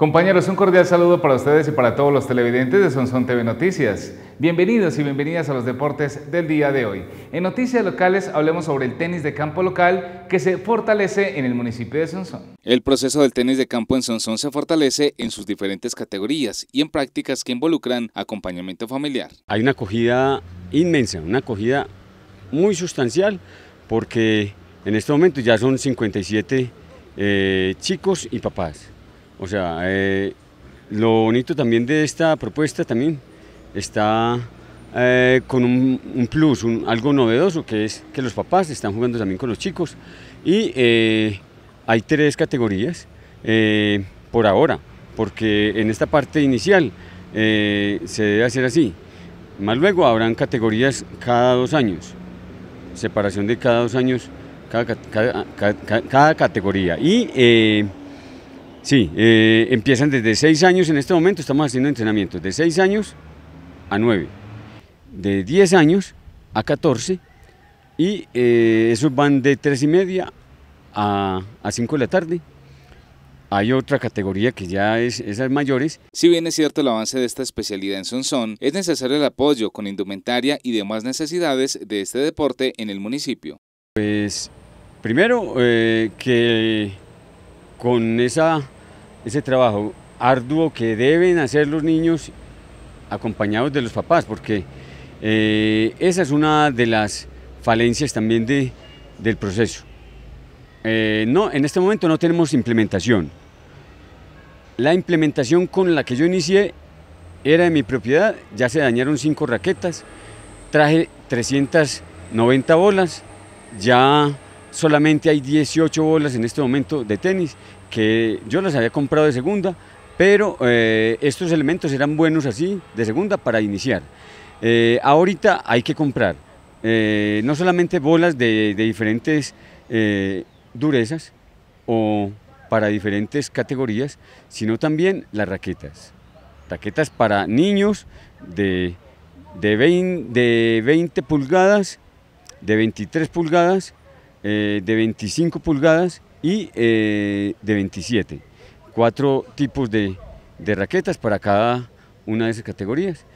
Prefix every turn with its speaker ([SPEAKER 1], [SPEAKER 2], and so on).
[SPEAKER 1] Compañeros, un cordial saludo para ustedes y para todos los televidentes de Sonson TV Noticias. Bienvenidos y bienvenidas a los deportes del día de hoy. En noticias locales hablemos sobre el tenis de campo local que se fortalece en el municipio de Sonsón. El proceso del tenis de campo en Sonsón se fortalece en sus diferentes categorías y en prácticas que involucran acompañamiento familiar. Hay una
[SPEAKER 2] acogida inmensa, una acogida muy sustancial porque en este momento ya son 57 eh, chicos y papás o sea, eh, lo bonito también de esta propuesta también está eh, con un, plus, algo novedoso, que es que los papás están jugando también con los chicos. Y eh, hay tres categorías por ahora, porque en esta parte inicial se debe hacer así. Más luego habrán categorías cada dos años, separación de cada dos años, cada, categoría. Y Sí, eh, empiezan desde 6 años, en este momento estamos haciendo entrenamientos de 6 años a 9, de 10 años a 14 y eh, esos van de 3 y media a, 5 de la tarde hay otra categoría que ya es esas mayores.
[SPEAKER 1] Si bien es cierto el avance de esta especialidad en Sonsón, es necesario el apoyo con indumentaria y demás necesidades de este deporte en el municipio.
[SPEAKER 2] Pues primero eh, que con esa, ese trabajo arduo que deben hacer los niños acompañados de los papás, porque eh, esa es una de las falencias también de, del proceso. Eh, no, en este momento no tenemos implementación. La implementación con la que yo inicié era de mi propiedad, ya se dañaron cinco raquetas, traje 390 bolas, ya solamente hay 18 bolas en este momento de tenis que yo las había comprado de segunda, pero eh, estos elementos eran buenos así de segunda para iniciar. Eh, ahorita hay que comprar eh, no solamente bolas de, diferentes durezas o para diferentes categorías, sino también las raquetas. Raquetas para niños de, de 20 pulgadas, de 23 pulgadas eh, de 25 pulgadas y eh, de 27. Cuatro tipos
[SPEAKER 1] de raquetas para cada una de esas categorías.